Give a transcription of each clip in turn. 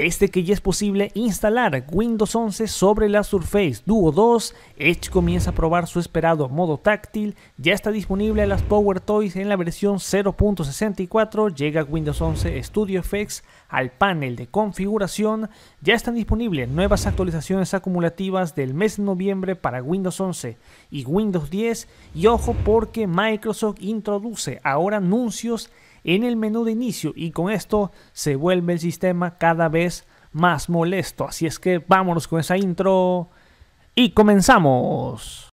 Este que ya es posible instalar Windows 11 sobre la Surface Duo 2, Edge comienza a probar su esperado modo táctil, ya está disponible las Power Toys en la versión 0.64, llega Windows 11 Studio FX al panel de configuración, ya están disponibles nuevas actualizaciones acumulativas del mes de noviembre para Windows 11 y Windows 10 y ojo porque Microsoft introduce ahora anuncios en el menú de inicio y con esto se vuelve el sistema cada vez más molesto. Así es que vámonos con esa intro y comenzamos.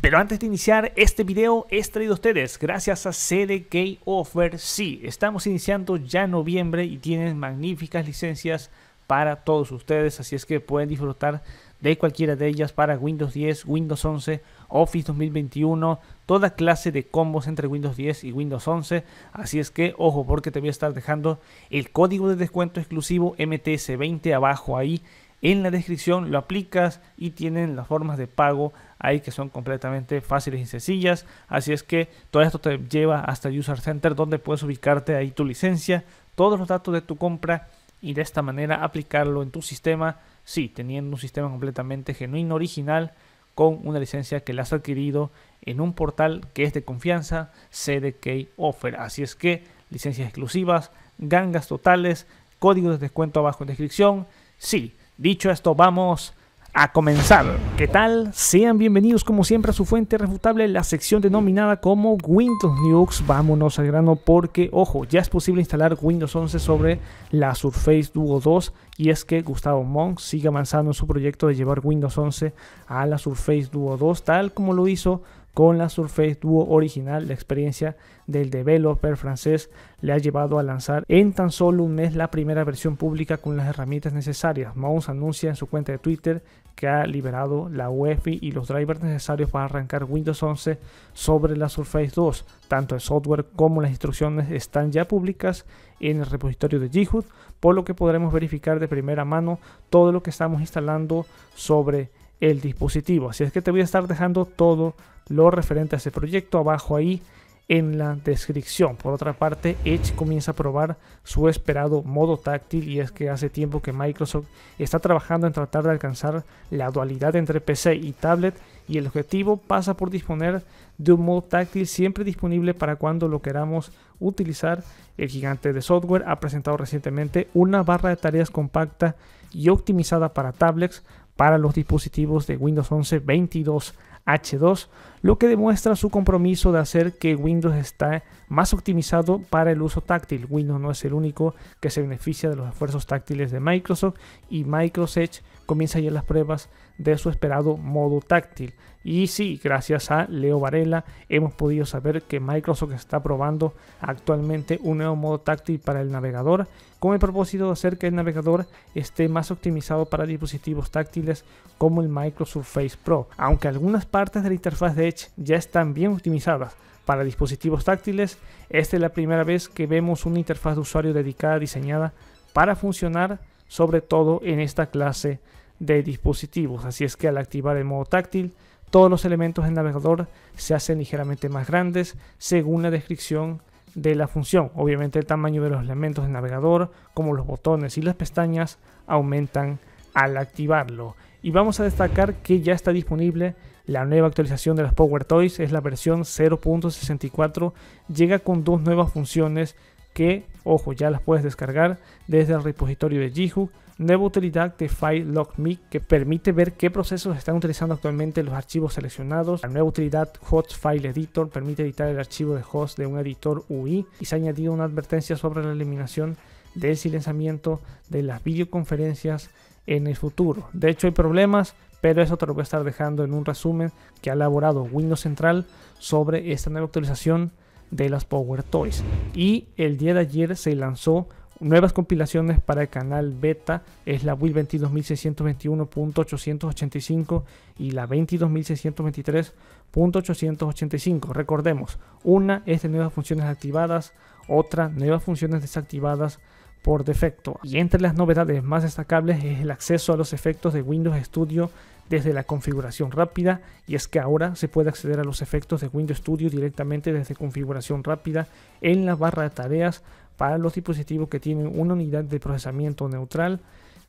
Pero antes de iniciar este video he traído a ustedes gracias a CDK Offer. Sí, estamos iniciando ya noviembre y tienen magníficas licencias para todos ustedes. Así es que pueden disfrutar de cualquiera de ellas para Windows 10, Windows 11 Office 2021, toda clase de combos entre Windows 10 y Windows 11. Así es que ojo porque te voy a estar dejando el código de descuento exclusivo MTS20 abajo ahí en la descripción lo aplicas y tienen las formas de pago ahí que son completamente fáciles y sencillas. Así es que todo esto te lleva hasta el User Center donde puedes ubicarte ahí tu licencia, todos los datos de tu compra y de esta manera aplicarlo en tu sistema. Sí, teniendo un sistema completamente genuino, original con una licencia que la has adquirido en un portal que es de confianza, CDK Offer. Así es que licencias exclusivas, gangas totales, códigos de descuento abajo en descripción. Sí, dicho esto, vamos a comenzar. ¿Qué tal? Sean bienvenidos como siempre a su fuente refutable, la sección denominada como Windows news Vámonos al grano porque, ojo, ya es posible instalar Windows 11 sobre la Surface Duo 2 y es que Gustavo Monk sigue avanzando en su proyecto de llevar Windows 11 a la Surface Duo 2 tal como lo hizo con la Surface Duo original. La experiencia del developer francés le ha llevado a lanzar en tan solo un mes la primera versión pública con las herramientas necesarias. Mouse anuncia en su cuenta de Twitter que ha liberado la UEFI y los drivers necesarios para arrancar Windows 11 sobre la Surface 2. Tanto el software como las instrucciones están ya públicas en el repositorio de Github, por lo que podremos verificar de primera mano todo lo que estamos instalando sobre el dispositivo. Así es que te voy a estar dejando todo lo referente a ese proyecto abajo ahí en la descripción. Por otra parte, Edge comienza a probar su esperado modo táctil y es que hace tiempo que Microsoft está trabajando en tratar de alcanzar la dualidad entre PC y tablet y el objetivo pasa por disponer de un modo táctil siempre disponible para cuando lo queramos utilizar. El gigante de software ha presentado recientemente una barra de tareas compacta y optimizada para tablets para los dispositivos de Windows 11 22 H2, lo que demuestra su compromiso de hacer que Windows está más optimizado para el uso táctil. Windows no es el único que se beneficia de los esfuerzos táctiles de Microsoft y Microsoft comienza ya las pruebas de su esperado modo táctil. Y sí, gracias a Leo Varela hemos podido saber que Microsoft está probando actualmente un nuevo modo táctil para el navegador con el propósito de hacer que el navegador esté más optimizado para dispositivos táctiles como el Microsoft Surface Pro, aunque algunas partes de la interfaz de Edge ya están bien optimizadas. Para dispositivos táctiles, esta es la primera vez que vemos una interfaz de usuario dedicada diseñada para funcionar sobre todo en esta clase de dispositivos. Así es que al activar el modo táctil, todos los elementos del navegador se hacen ligeramente más grandes según la descripción de la función. Obviamente el tamaño de los elementos del navegador, como los botones y las pestañas, aumentan al activarlo. Y vamos a destacar que ya está disponible la nueva actualización de las Power Toys, es la versión 0.64, llega con dos nuevas funciones que, ojo, ya las puedes descargar desde el repositorio de Jihu nueva utilidad de File me que permite ver qué procesos están utilizando actualmente los archivos seleccionados. La nueva utilidad Host File Editor permite editar el archivo de host de un editor UI y se ha añadido una advertencia sobre la eliminación del silenciamiento de las videoconferencias en el futuro. De hecho hay problemas, pero eso te lo voy a estar dejando en un resumen que ha elaborado Windows Central sobre esta nueva actualización de las Power Toys. Y el día de ayer se lanzó Nuevas compilaciones para el canal beta es la build 22621.885 y la 22623.885. Recordemos, una es de nuevas funciones activadas, otra nuevas funciones desactivadas por defecto. Y entre las novedades más destacables es el acceso a los efectos de Windows Studio desde la configuración rápida y es que ahora se puede acceder a los efectos de Windows Studio directamente desde configuración rápida en la barra de tareas para los dispositivos que tienen una unidad de procesamiento neutral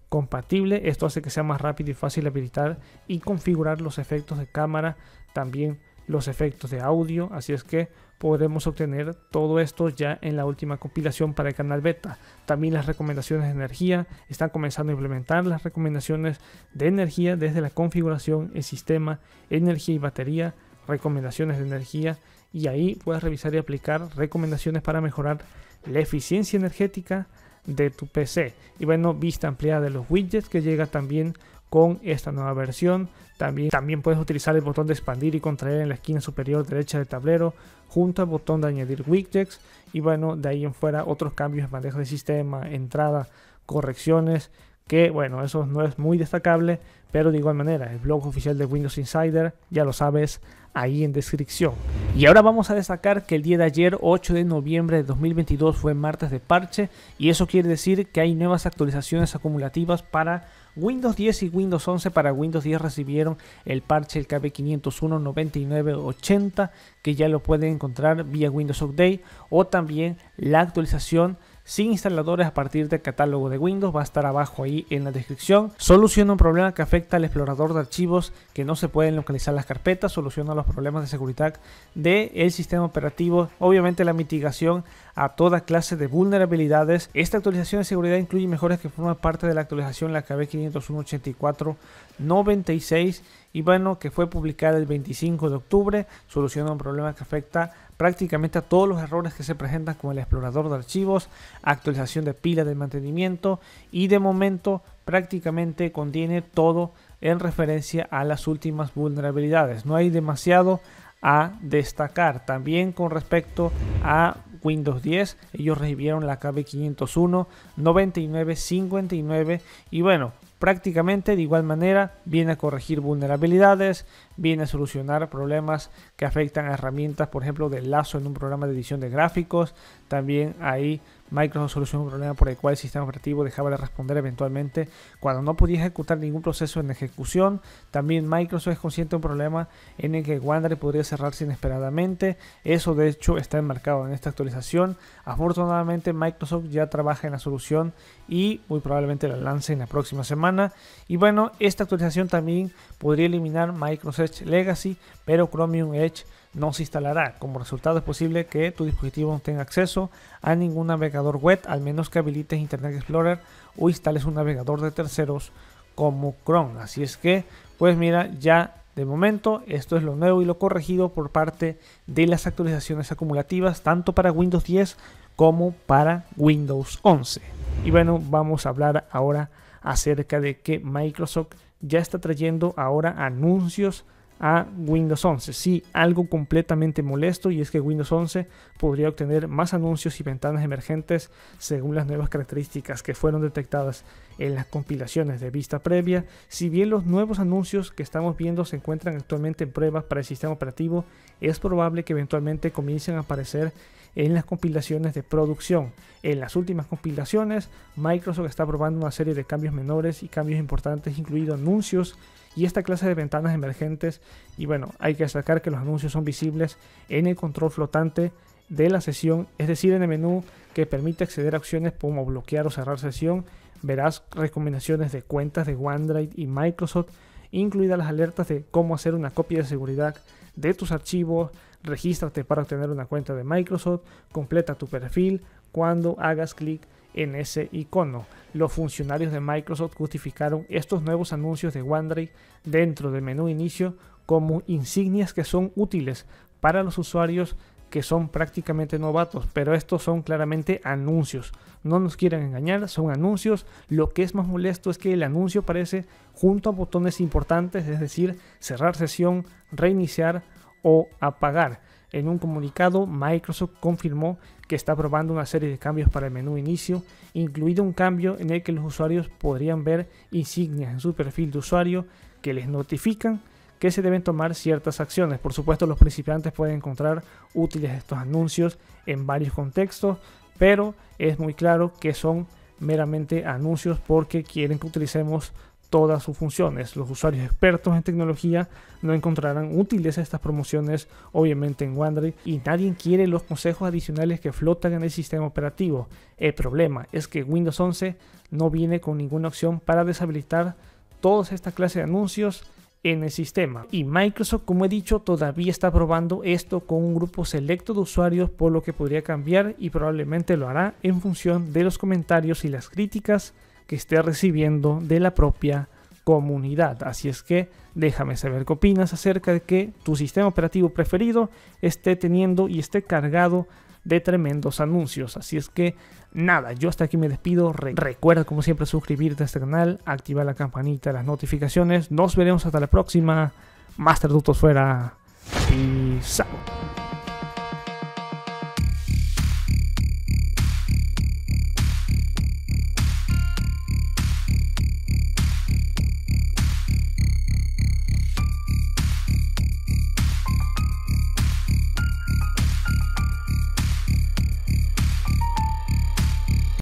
compatible. Esto hace que sea más rápido y fácil habilitar y configurar los efectos de cámara, también los efectos de audio, así es que podremos obtener todo esto ya en la última compilación para el canal beta. También las recomendaciones de energía, están comenzando a implementar las recomendaciones de energía desde la configuración, el sistema, energía y batería, recomendaciones de energía y ahí puedes revisar y aplicar recomendaciones para mejorar la eficiencia energética de tu PC. Y bueno, vista ampliada de los widgets que llega también con esta nueva versión. También, también puedes utilizar el botón de expandir y contraer en la esquina superior derecha del tablero, junto al botón de añadir widgets. Y bueno, de ahí en fuera otros cambios, manejo de sistema, entrada, correcciones que bueno, eso no es muy destacable, pero de igual manera, el blog oficial de Windows Insider, ya lo sabes, ahí en descripción. Y ahora vamos a destacar que el día de ayer, 8 de noviembre de 2022, fue martes de parche, y eso quiere decir que hay nuevas actualizaciones acumulativas para Windows 10 y Windows 11 para Windows 10 recibieron el parche el KB501 9980 que ya lo pueden encontrar vía Windows Update o también la actualización sin instaladores a partir del catálogo de Windows, va a estar abajo ahí en la descripción. Soluciona un problema que afecta al explorador de archivos que no se pueden localizar las carpetas, soluciona los problemas de seguridad del el sistema operativo, obviamente la mitigación a toda clase de vulnerabilidades. Esta actualización de seguridad incluye mejoras que forman parte de la actualización la KB 501 96 y bueno, que fue publicada el 25 de octubre, soluciona un problema que afecta prácticamente a todos los errores que se presentan con el explorador de archivos, actualización de pila de mantenimiento y de momento prácticamente contiene todo en referencia a las últimas vulnerabilidades. No hay demasiado a destacar. También con respecto a Windows 10, ellos recibieron la KB501, 9959. y bueno, prácticamente de igual manera viene a corregir vulnerabilidades, viene a solucionar problemas que afectan a herramientas, por ejemplo, de lazo en un programa de edición de gráficos. También ahí Microsoft solucionó un problema por el cual el sistema operativo dejaba de responder eventualmente cuando no podía ejecutar ningún proceso en ejecución. También Microsoft es consciente de un problema en el que Wanderer podría cerrarse inesperadamente. Eso de hecho está enmarcado en esta actualización. Afortunadamente Microsoft ya trabaja en la solución y muy probablemente la lance en la próxima semana. Y bueno, esta actualización también podría eliminar Microsoft Legacy, pero Chromium Edge no se instalará. Como resultado es posible que tu dispositivo no tenga acceso a ningún navegador web, al menos que habilites Internet Explorer o instales un navegador de terceros como Chrome. Así es que, pues mira, ya de momento esto es lo nuevo y lo corregido por parte de las actualizaciones acumulativas, tanto para Windows 10 como para Windows 11. Y bueno, vamos a hablar ahora acerca de que Microsoft ya está trayendo ahora anuncios a Windows 11. Sí, algo completamente molesto y es que Windows 11 podría obtener más anuncios y ventanas emergentes según las nuevas características que fueron detectadas en las compilaciones de vista previa. Si bien los nuevos anuncios que estamos viendo se encuentran actualmente en pruebas para el sistema operativo, es probable que eventualmente comiencen a aparecer en las compilaciones de producción. En las últimas compilaciones, Microsoft está probando una serie de cambios menores y cambios importantes, incluidos anuncios y esta clase de ventanas emergentes. Y bueno, hay que destacar que los anuncios son visibles en el control flotante de la sesión, es decir, en el menú que permite acceder a opciones como bloquear o cerrar sesión. Verás recomendaciones de cuentas de OneDrive y Microsoft, incluidas las alertas de cómo hacer una copia de seguridad de tus archivos, regístrate para obtener una cuenta de Microsoft, completa tu perfil cuando hagas clic en ese icono. Los funcionarios de Microsoft justificaron estos nuevos anuncios de OneDrive dentro del menú inicio como insignias que son útiles para los usuarios que son prácticamente novatos, pero estos son claramente anuncios. No nos quieren engañar, son anuncios. Lo que es más molesto es que el anuncio aparece junto a botones importantes, es decir, cerrar sesión, reiniciar o apagar. En un comunicado, Microsoft confirmó que está probando una serie de cambios para el menú inicio, incluido un cambio en el que los usuarios podrían ver insignias en su perfil de usuario que les notifican que se deben tomar ciertas acciones. Por supuesto, los principiantes pueden encontrar útiles estos anuncios en varios contextos, pero es muy claro que son meramente anuncios porque quieren que utilicemos todas sus funciones. Los usuarios expertos en tecnología no encontrarán útiles estas promociones, obviamente en OneDrive y nadie quiere los consejos adicionales que flotan en el sistema operativo. El problema es que Windows 11 no viene con ninguna opción para deshabilitar todas estas clases de anuncios en el sistema. Y Microsoft, como he dicho, todavía está probando esto con un grupo selecto de usuarios, por lo que podría cambiar y probablemente lo hará en función de los comentarios y las críticas que esté recibiendo de la propia comunidad. Así es que déjame saber qué opinas acerca de que tu sistema operativo preferido esté teniendo y esté cargado de tremendos anuncios. Así es que nada, yo hasta aquí me despido. recuerda como siempre suscribirte a este canal, activar la campanita, las notificaciones. Nos veremos hasta la próxima. Más tardutos fuera y